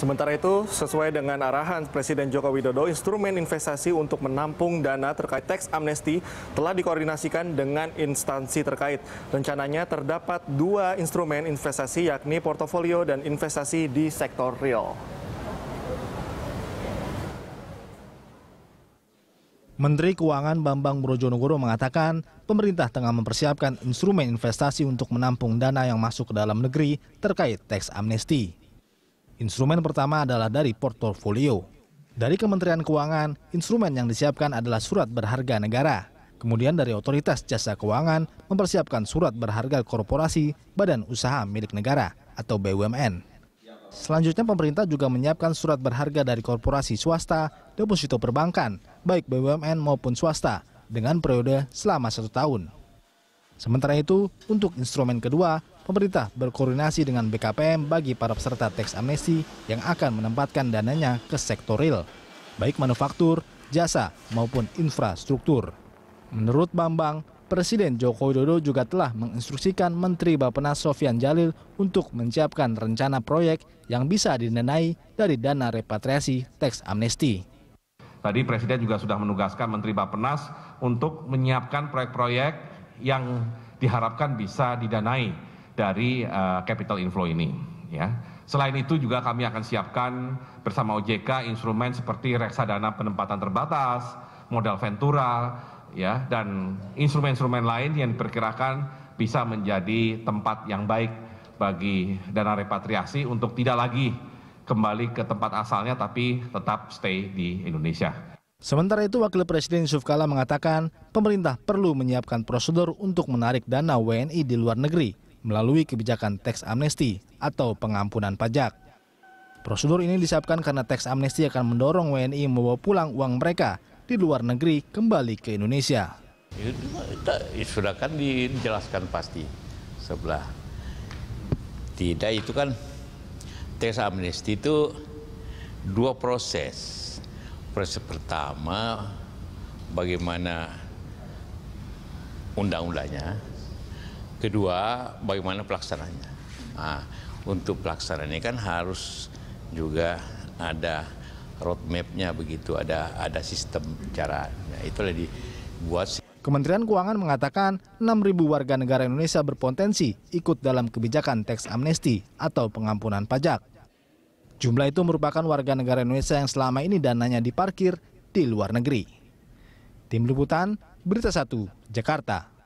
Sementara itu, sesuai dengan arahan Presiden Joko Widodo, instrumen investasi untuk menampung dana terkait teks amnesti telah dikoordinasikan dengan instansi terkait. Rencananya terdapat dua instrumen investasi yakni portofolio dan investasi di sektor real. Menteri Keuangan Bambang Brojonegoro mengatakan, pemerintah tengah mempersiapkan instrumen investasi untuk menampung dana yang masuk ke dalam negeri terkait teks amnesti. Instrumen pertama adalah dari portofolio. Dari Kementerian Keuangan, instrumen yang disiapkan adalah surat berharga negara. Kemudian dari Otoritas Jasa Keuangan mempersiapkan surat berharga korporasi badan usaha milik negara atau BUMN. Selanjutnya pemerintah juga menyiapkan surat berharga dari korporasi swasta, deposito perbankan, baik BUMN maupun swasta, dengan periode selama satu tahun. Sementara itu, untuk instrumen kedua, pemerintah berkoordinasi dengan BKPM bagi para peserta teks amnesti yang akan menempatkan dananya ke sektor real, baik manufaktur, jasa, maupun infrastruktur. Menurut Bambang, Presiden Joko Widodo juga telah menginstruksikan Menteri Bapenas Sofian Jalil untuk menyiapkan rencana proyek yang bisa dinenai dari dana repatriasi teks amnesti. Tadi Presiden juga sudah menugaskan Menteri Bapenas untuk menyiapkan proyek-proyek yang diharapkan bisa didanai dari uh, capital inflow ini ya. Selain itu juga kami akan siapkan bersama OJK instrumen seperti reksadana penempatan terbatas, modal ventura ya dan instrumen-instrumen lain yang diperkirakan bisa menjadi tempat yang baik bagi dana repatriasi untuk tidak lagi kembali ke tempat asalnya tapi tetap stay di Indonesia. Sementara itu Wakil Presiden Yusuf Kala mengatakan pemerintah perlu menyiapkan prosedur untuk menarik dana WNI di luar negeri melalui kebijakan teks amnesti atau pengampunan pajak. Prosedur ini disiapkan karena teks amnesti akan mendorong WNI membawa pulang uang mereka di luar negeri kembali ke Indonesia. Ya, sudah kan dijelaskan pasti sebelah. Tidak itu kan teks amnesti itu dua proses. Proses pertama bagaimana undang-undangnya Kedua, bagaimana pelaksanaannya. Nah, untuk pelaksanaannya kan harus juga ada roadmapnya begitu, ada ada sistem cara. Nah, lagi dibuat. Kementerian Keuangan mengatakan 6.000 warga negara Indonesia berpotensi ikut dalam kebijakan teks amnesti atau pengampunan pajak. Jumlah itu merupakan warga negara Indonesia yang selama ini dananya diparkir di luar negeri. Tim Liputan, Berita 1, Jakarta.